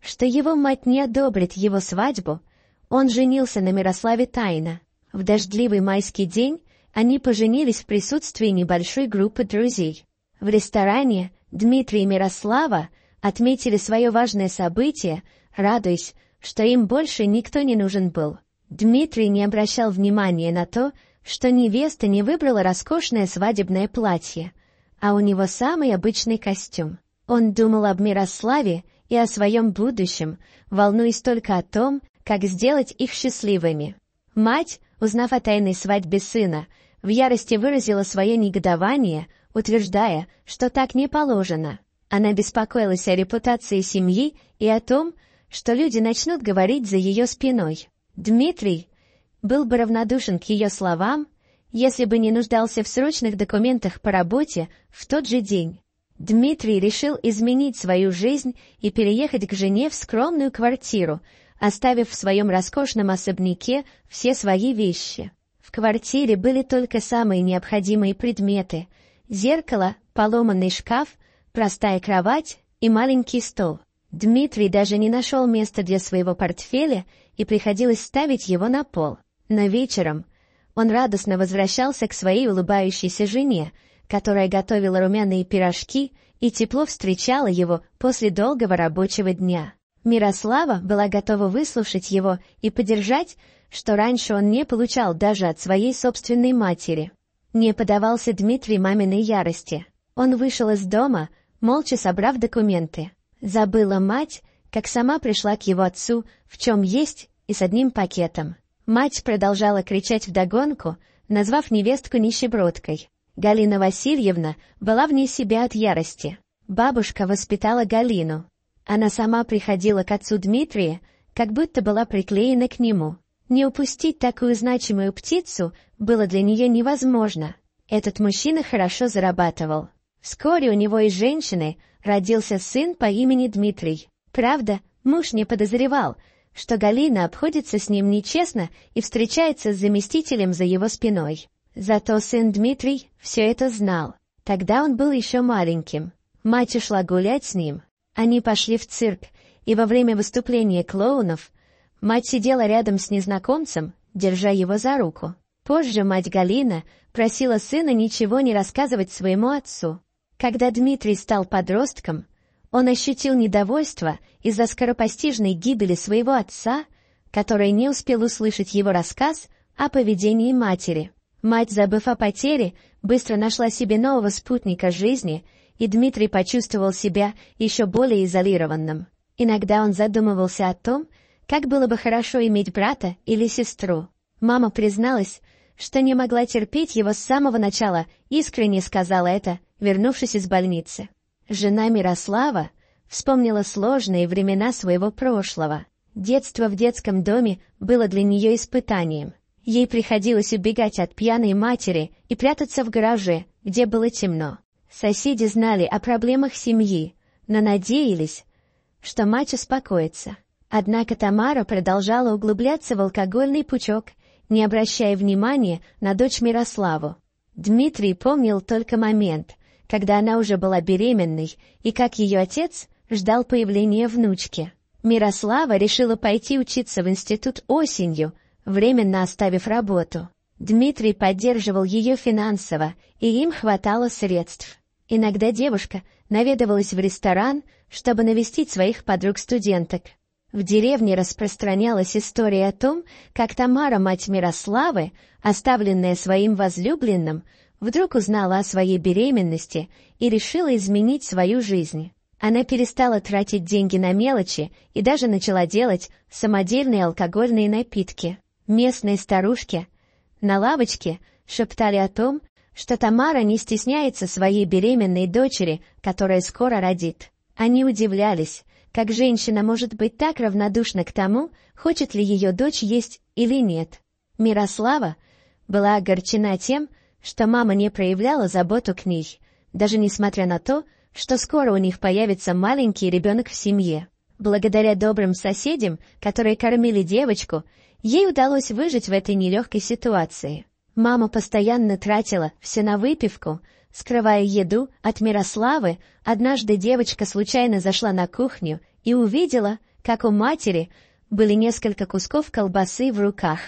что его мать не одобрит его свадьбу, он женился на Мирославе тайно. В дождливый майский день они поженились в присутствии небольшой группы друзей. В ресторане Дмитрий и Мирослава отметили свое важное событие, радуясь, что им больше никто не нужен был. Дмитрий не обращал внимания на то, что невеста не выбрала роскошное свадебное платье, а у него самый обычный костюм. Он думал об Мирославе и о своем будущем, волнуясь только о том, как сделать их счастливыми. Мать, узнав о тайной свадьбе сына, в ярости выразила свое негодование, утверждая, что так не положено. Она беспокоилась о репутации семьи и о том, что люди начнут говорить за ее спиной. Дмитрий был бы равнодушен к ее словам, если бы не нуждался в срочных документах по работе в тот же день. Дмитрий решил изменить свою жизнь и переехать к жене в скромную квартиру, оставив в своем роскошном особняке все свои вещи квартире были только самые необходимые предметы – зеркало, поломанный шкаф, простая кровать и маленький стол. Дмитрий даже не нашел места для своего портфеля и приходилось ставить его на пол. Но вечером он радостно возвращался к своей улыбающейся жене, которая готовила румяные пирожки и тепло встречала его после долгого рабочего дня. Мирослава была готова выслушать его и поддержать, что раньше он не получал даже от своей собственной матери. Не подавался Дмитрий маминой ярости. Он вышел из дома, молча собрав документы. Забыла мать, как сама пришла к его отцу, в чем есть, и с одним пакетом. Мать продолжала кричать вдогонку, назвав невестку нищебродкой. Галина Васильевна была вне себя от ярости. Бабушка воспитала Галину. Она сама приходила к отцу Дмитрия, как будто была приклеена к нему. Не упустить такую значимую птицу было для нее невозможно. Этот мужчина хорошо зарабатывал. Вскоре у него и женщины родился сын по имени Дмитрий. Правда, муж не подозревал, что Галина обходится с ним нечестно и встречается с заместителем за его спиной. Зато сын Дмитрий все это знал. Тогда он был еще маленьким. Мать ушла гулять с ним. Они пошли в цирк, и во время выступления клоунов Мать сидела рядом с незнакомцем, держа его за руку. Позже мать Галина просила сына ничего не рассказывать своему отцу. Когда Дмитрий стал подростком, он ощутил недовольство из-за скоропостижной гибели своего отца, который не успел услышать его рассказ о поведении матери. Мать, забыв о потере, быстро нашла себе нового спутника жизни, и Дмитрий почувствовал себя еще более изолированным. Иногда он задумывался о том, как было бы хорошо иметь брата или сестру. Мама призналась, что не могла терпеть его с самого начала, искренне сказала это, вернувшись из больницы. Жена Мирослава вспомнила сложные времена своего прошлого. Детство в детском доме было для нее испытанием. Ей приходилось убегать от пьяной матери и прятаться в гараже, где было темно. Соседи знали о проблемах семьи, но надеялись, что мать успокоится. Однако Тамара продолжала углубляться в алкогольный пучок, не обращая внимания на дочь Мирославу. Дмитрий помнил только момент, когда она уже была беременной, и как ее отец ждал появления внучки. Мирослава решила пойти учиться в институт осенью, временно оставив работу. Дмитрий поддерживал ее финансово, и им хватало средств. Иногда девушка наведывалась в ресторан, чтобы навестить своих подруг-студенток. В деревне распространялась история о том, как Тамара, мать Мирославы, оставленная своим возлюбленным, вдруг узнала о своей беременности и решила изменить свою жизнь. Она перестала тратить деньги на мелочи и даже начала делать самодельные алкогольные напитки. Местные старушки на лавочке шептали о том, что Тамара не стесняется своей беременной дочери, которая скоро родит. Они удивлялись, как женщина может быть так равнодушна к тому, хочет ли ее дочь есть или нет? Мирослава была огорчена тем, что мама не проявляла заботу к ней, даже несмотря на то, что скоро у них появится маленький ребенок в семье. Благодаря добрым соседям, которые кормили девочку, ей удалось выжить в этой нелегкой ситуации. Мама постоянно тратила все на выпивку, Скрывая еду от Мирославы, однажды девочка случайно зашла на кухню и увидела, как у матери были несколько кусков колбасы в руках.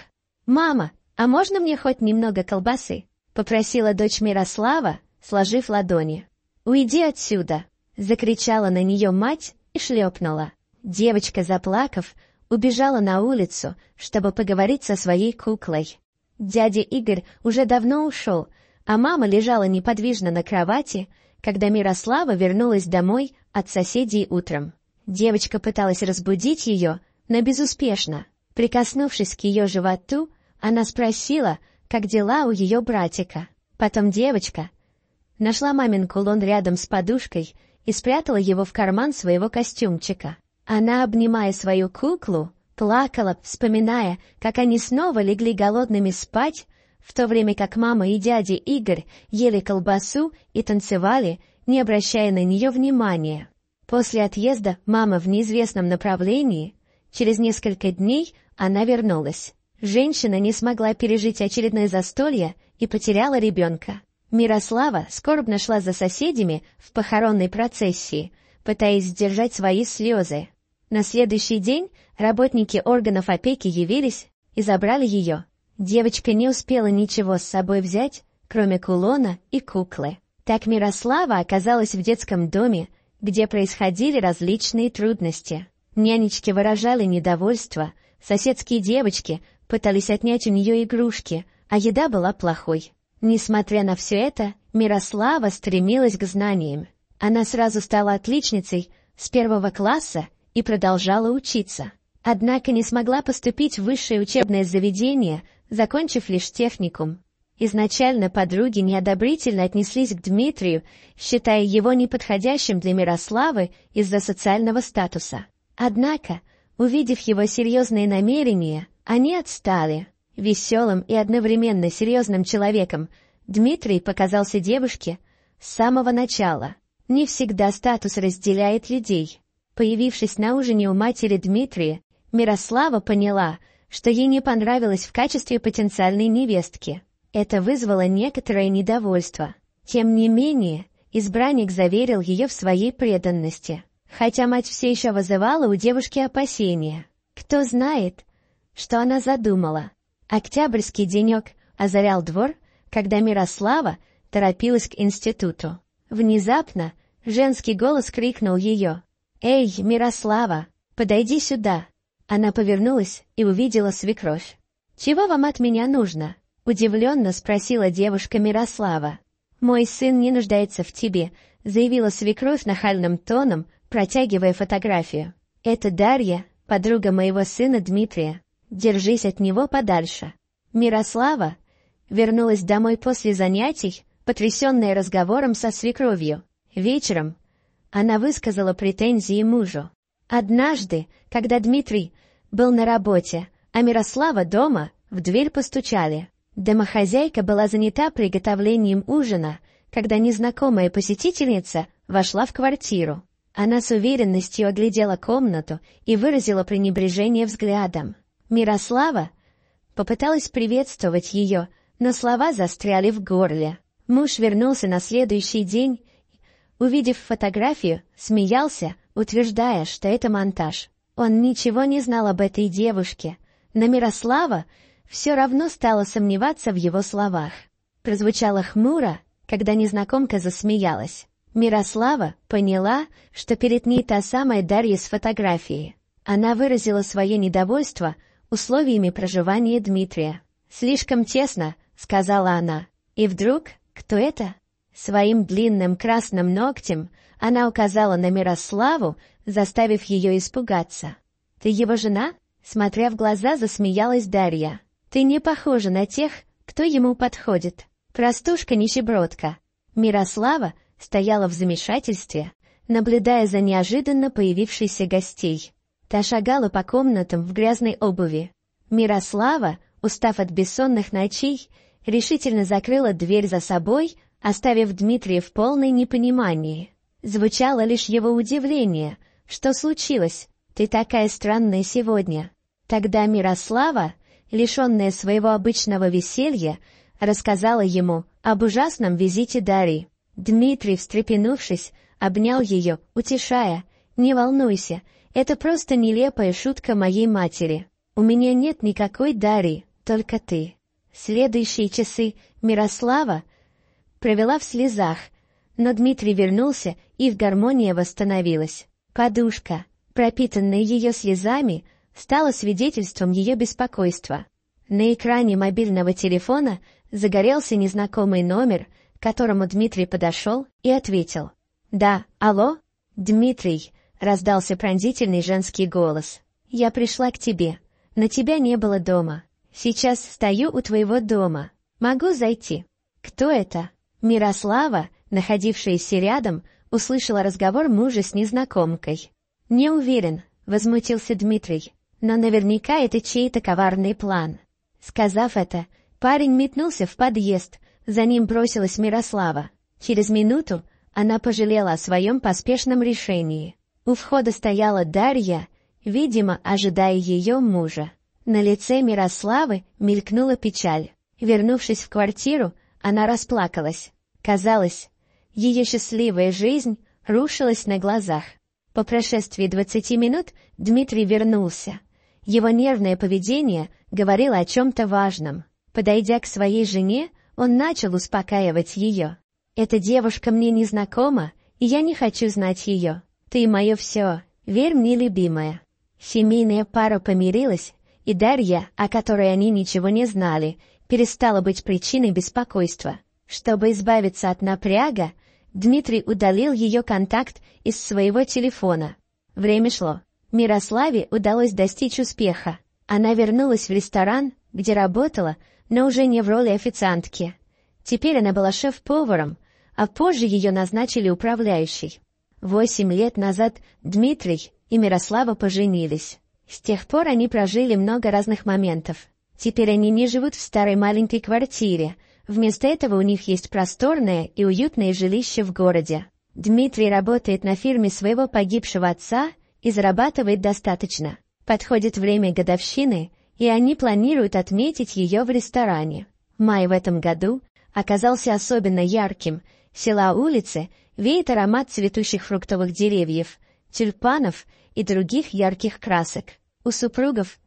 «Мама, а можно мне хоть немного колбасы?» — попросила дочь Мирослава, сложив ладони. «Уйди отсюда!» — закричала на нее мать и шлепнула. Девочка, заплакав, убежала на улицу, чтобы поговорить со своей куклой. Дядя Игорь уже давно ушел — а мама лежала неподвижно на кровати, когда Мирослава вернулась домой от соседей утром. Девочка пыталась разбудить ее, но безуспешно. Прикоснувшись к ее животу, она спросила, как дела у ее братика. Потом девочка нашла мамин кулон рядом с подушкой и спрятала его в карман своего костюмчика. Она, обнимая свою куклу, плакала, вспоминая, как они снова легли голодными спать, в то время как мама и дядя Игорь ели колбасу и танцевали, не обращая на нее внимания. После отъезда мама в неизвестном направлении, через несколько дней она вернулась. Женщина не смогла пережить очередное застолье и потеряла ребенка. Мирослава скорбно шла за соседями в похоронной процессии, пытаясь сдержать свои слезы. На следующий день работники органов опеки явились и забрали ее. Девочка не успела ничего с собой взять, кроме кулона и куклы. Так Мирослава оказалась в детском доме, где происходили различные трудности. Нянечки выражали недовольство, соседские девочки пытались отнять у нее игрушки, а еда была плохой. Несмотря на все это, Мирослава стремилась к знаниям. Она сразу стала отличницей с первого класса и продолжала учиться. Однако не смогла поступить в высшее учебное заведение – закончив лишь техникум. Изначально подруги неодобрительно отнеслись к Дмитрию, считая его неподходящим для Мирославы из-за социального статуса. Однако, увидев его серьезные намерения, они отстали. Веселым и одновременно серьезным человеком Дмитрий показался девушке с самого начала. Не всегда статус разделяет людей. Появившись на ужине у матери Дмитрия, Мирослава поняла — что ей не понравилось в качестве потенциальной невестки. Это вызвало некоторое недовольство. Тем не менее, избранник заверил ее в своей преданности. Хотя мать все еще вызывала у девушки опасения. Кто знает, что она задумала. Октябрьский денек озарял двор, когда Мирослава торопилась к институту. Внезапно женский голос крикнул ее. «Эй, Мирослава, подойди сюда!» Она повернулась и увидела свекровь. «Чего вам от меня нужно?» — удивленно спросила девушка Мирослава. «Мой сын не нуждается в тебе», — заявила свекровь нахальным тоном, протягивая фотографию. «Это Дарья, подруга моего сына Дмитрия. Держись от него подальше». Мирослава вернулась домой после занятий, потрясенная разговором со свекровью. Вечером она высказала претензии мужу. Однажды, когда Дмитрий был на работе, а Мирослава дома, в дверь постучали. Домохозяйка была занята приготовлением ужина, когда незнакомая посетительница вошла в квартиру. Она с уверенностью оглядела комнату и выразила пренебрежение взглядом. Мирослава попыталась приветствовать ее, но слова застряли в горле. Муж вернулся на следующий день, увидев фотографию, смеялся, утверждая, что это монтаж. Он ничего не знал об этой девушке, но Мирослава все равно стала сомневаться в его словах. Прозвучало хмуро, когда незнакомка засмеялась. Мирослава поняла, что перед ней та самая Дарья с фотографией. Она выразила свое недовольство условиями проживания Дмитрия. «Слишком тесно», — сказала она. «И вдруг? Кто это?» Своим длинным красным ногтем она указала на Мирославу, заставив ее испугаться. «Ты его жена?» Смотря в глаза, засмеялась Дарья. «Ты не похожа на тех, кто ему подходит. Простушка-нищебродка». Мирослава стояла в замешательстве, наблюдая за неожиданно появившейся гостей. Та шагала по комнатам в грязной обуви. Мирослава, устав от бессонных ночей, решительно закрыла дверь за собой, оставив Дмитрия в полной непонимании. Звучало лишь его удивление. «Что случилось? Ты такая странная сегодня». Тогда Мирослава, лишенная своего обычного веселья, рассказала ему об ужасном визите Дарьи. Дмитрий, встрепенувшись, обнял ее, утешая, «Не волнуйся, это просто нелепая шутка моей матери. У меня нет никакой Дарьи, только ты». следующие часы Мирослава, провела в слезах, но Дмитрий вернулся, и в гармония восстановилась. Подушка, пропитанная ее слезами, стала свидетельством ее беспокойства. На экране мобильного телефона загорелся незнакомый номер, к которому Дмитрий подошел и ответил. «Да, алло?» «Дмитрий», — раздался пронзительный женский голос. «Я пришла к тебе. На тебя не было дома. Сейчас стою у твоего дома. Могу зайти?» «Кто это?» Мирослава, находившаяся рядом, услышала разговор мужа с незнакомкой. «Не уверен», — возмутился Дмитрий, — «но наверняка это чей-то коварный план». Сказав это, парень метнулся в подъезд, за ним бросилась Мирослава. Через минуту она пожалела о своем поспешном решении. У входа стояла Дарья, видимо, ожидая ее мужа. На лице Мирославы мелькнула печаль. Вернувшись в квартиру, она расплакалась. Казалось, ее счастливая жизнь рушилась на глазах. По прошествии двадцати минут Дмитрий вернулся. Его нервное поведение говорило о чем-то важном. Подойдя к своей жене, он начал успокаивать ее. «Эта девушка мне не знакома, и я не хочу знать ее. Ты мое все, верь мне, любимая». Семейная пара помирилась, и Дарья, о которой они ничего не знали, перестало быть причиной беспокойства. Чтобы избавиться от напряга, Дмитрий удалил ее контакт из своего телефона. Время шло. Мирославе удалось достичь успеха. Она вернулась в ресторан, где работала, но уже не в роли официантки. Теперь она была шеф-поваром, а позже ее назначили управляющей. Восемь лет назад Дмитрий и Мирослава поженились. С тех пор они прожили много разных моментов. Теперь они не живут в старой маленькой квартире. Вместо этого у них есть просторное и уютное жилище в городе. Дмитрий работает на фирме своего погибшего отца и зарабатывает достаточно. Подходит время годовщины, и они планируют отметить ее в ресторане. Май в этом году оказался особенно ярким. Села улицы веет аромат цветущих фруктовых деревьев, тюльпанов и других ярких красок. У супругов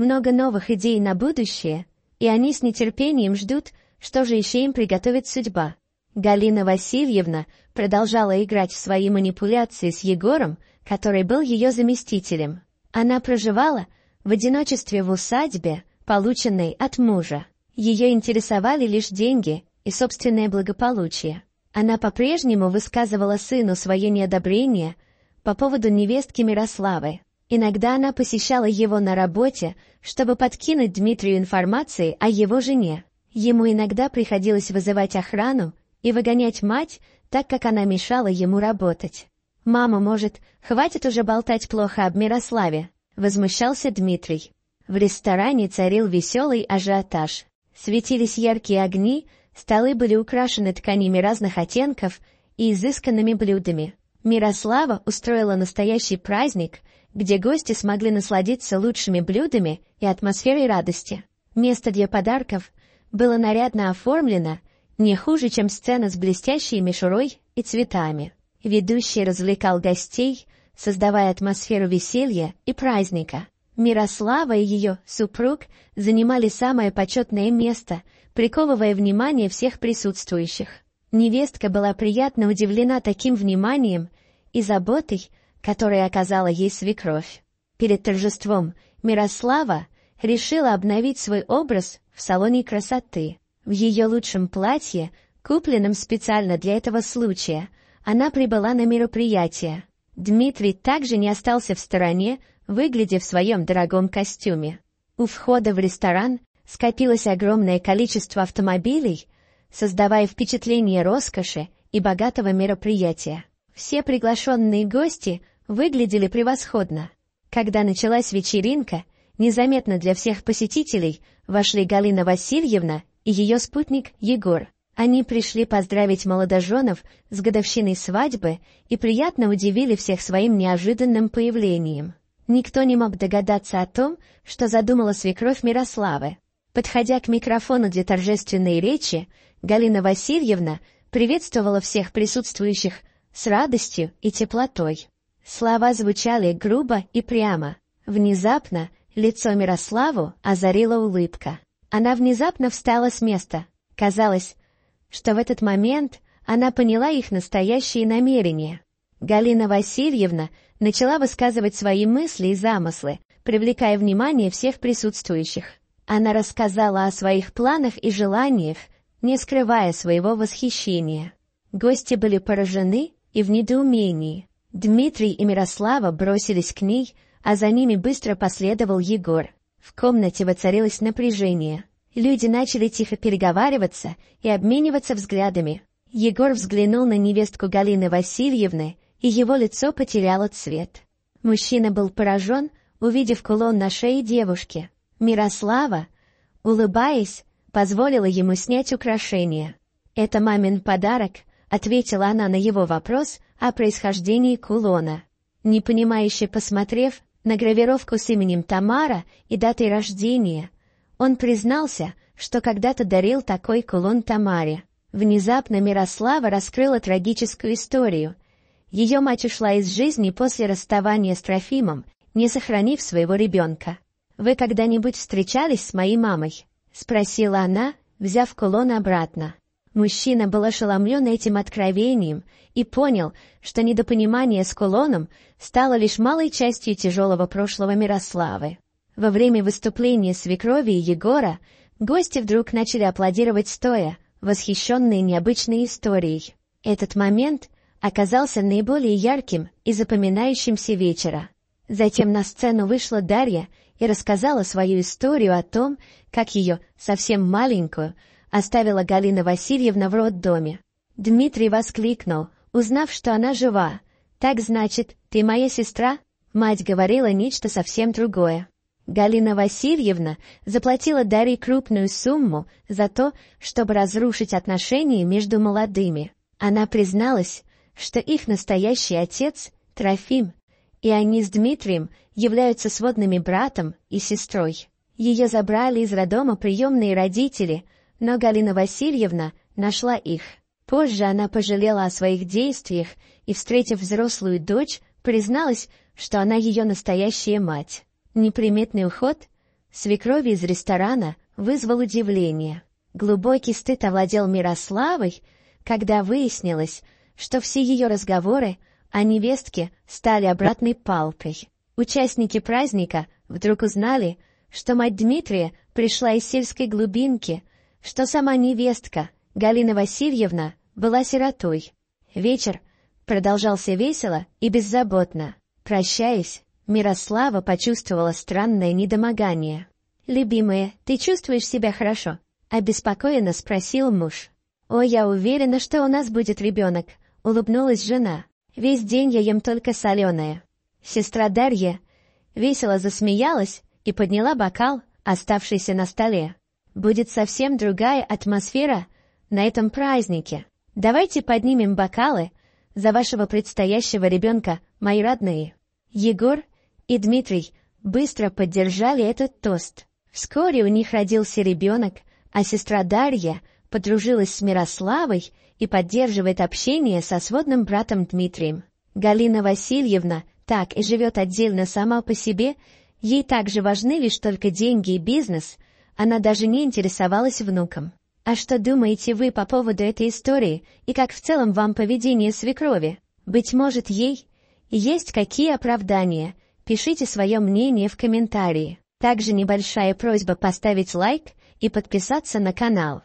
много новых идей на будущее, и они с нетерпением ждут, что же еще им приготовит судьба. Галина Васильевна продолжала играть в свои манипуляции с Егором, который был ее заместителем. Она проживала в одиночестве в усадьбе, полученной от мужа. Ее интересовали лишь деньги и собственное благополучие. Она по-прежнему высказывала сыну свое неодобрение по поводу невестки Мирославы. Иногда она посещала его на работе, чтобы подкинуть Дмитрию информации о его жене. Ему иногда приходилось вызывать охрану и выгонять мать, так как она мешала ему работать. «Мама, может, хватит уже болтать плохо об Мирославе?» – возмущался Дмитрий. В ресторане царил веселый ажиотаж. Светились яркие огни, столы были украшены тканями разных оттенков и изысканными блюдами. Мирослава устроила настоящий праздник – где гости смогли насладиться лучшими блюдами и атмосферой радости. Место для подарков было нарядно оформлено, не хуже, чем сцена с блестящей мишурой и цветами. Ведущий развлекал гостей, создавая атмосферу веселья и праздника. Мирослава и ее супруг занимали самое почетное место, приковывая внимание всех присутствующих. Невестка была приятно удивлена таким вниманием и заботой, которые оказала ей свекровь. Перед торжеством Мирослава решила обновить свой образ в салоне красоты. В ее лучшем платье, купленном специально для этого случая, она прибыла на мероприятие. Дмитрий также не остался в стороне, выглядя в своем дорогом костюме. У входа в ресторан скопилось огромное количество автомобилей, создавая впечатление роскоши и богатого мероприятия. Все приглашенные гости выглядели превосходно. Когда началась вечеринка, незаметно для всех посетителей вошли Галина Васильевна и ее спутник Егор. Они пришли поздравить молодоженов с годовщиной свадьбы и приятно удивили всех своим неожиданным появлением. Никто не мог догадаться о том, что задумала свекровь Мирославы. Подходя к микрофону для торжественной речи, Галина Васильевна приветствовала всех присутствующих с радостью и теплотой. Слова звучали грубо и прямо. Внезапно лицо Мирославу озарила улыбка. Она внезапно встала с места. Казалось, что в этот момент она поняла их настоящие намерения. Галина Васильевна начала высказывать свои мысли и замыслы, привлекая внимание всех присутствующих. Она рассказала о своих планах и желаниях, не скрывая своего восхищения. Гости были поражены и в недоумении. Дмитрий и Мирослава бросились к ней, а за ними быстро последовал Егор. В комнате воцарилось напряжение. Люди начали тихо переговариваться и обмениваться взглядами. Егор взглянул на невестку Галины Васильевны, и его лицо потеряло цвет. Мужчина был поражен, увидев кулон на шее девушки. Мирослава, улыбаясь, позволила ему снять украшение. «Это мамин подарок, ответила она на его вопрос о происхождении кулона. Непонимающе посмотрев на гравировку с именем Тамара и датой рождения, он признался, что когда-то дарил такой кулон Тамаре. Внезапно Мирослава раскрыла трагическую историю. Ее мать ушла из жизни после расставания с Трофимом, не сохранив своего ребенка. «Вы когда-нибудь встречались с моей мамой?» — спросила она, взяв кулон обратно. Мужчина был ошеломлен этим откровением и понял, что недопонимание с колоном стало лишь малой частью тяжелого прошлого Мирославы. Во время выступления свекрови и Егора гости вдруг начали аплодировать стоя, восхищенные необычной историей. Этот момент оказался наиболее ярким и запоминающимся вечера. Затем на сцену вышла Дарья и рассказала свою историю о том, как ее, совсем маленькую, оставила Галина Васильевна в роддоме. Дмитрий воскликнул, узнав, что она жива. «Так значит, ты моя сестра?» Мать говорила нечто совсем другое. Галина Васильевна заплатила Дарье крупную сумму за то, чтобы разрушить отношения между молодыми. Она призналась, что их настоящий отец – Трофим, и они с Дмитрием являются сводными братом и сестрой. Ее забрали из роддома приемные родители – но Галина Васильевна нашла их. Позже она пожалела о своих действиях и, встретив взрослую дочь, призналась, что она ее настоящая мать. Неприметный уход свекрови из ресторана вызвал удивление. Глубокий стыд овладел Мирославой, когда выяснилось, что все ее разговоры о невестке стали обратной палкой. Участники праздника вдруг узнали, что мать Дмитрия пришла из сельской глубинки – что сама невестка, Галина Васильевна, была сиротой. Вечер продолжался весело и беззаботно. Прощаясь, Мирослава почувствовала странное недомогание. «Любимая, ты чувствуешь себя хорошо?» — обеспокоенно спросил муж. «О, я уверена, что у нас будет ребенок», — улыбнулась жена. «Весь день я ем только соленое». Сестра Дарья весело засмеялась и подняла бокал, оставшийся на столе. Будет совсем другая атмосфера на этом празднике. Давайте поднимем бокалы за вашего предстоящего ребенка, мои родные. Егор и Дмитрий быстро поддержали этот тост. Вскоре у них родился ребенок, а сестра Дарья подружилась с Мирославой и поддерживает общение со сводным братом Дмитрием. Галина Васильевна так и живет отдельно сама по себе, ей также важны лишь только деньги и бизнес – она даже не интересовалась внуком. «А что думаете вы по поводу этой истории и как в целом вам поведение свекрови? Быть может, ей есть какие оправдания? Пишите свое мнение в комментарии. Также небольшая просьба поставить лайк и подписаться на канал.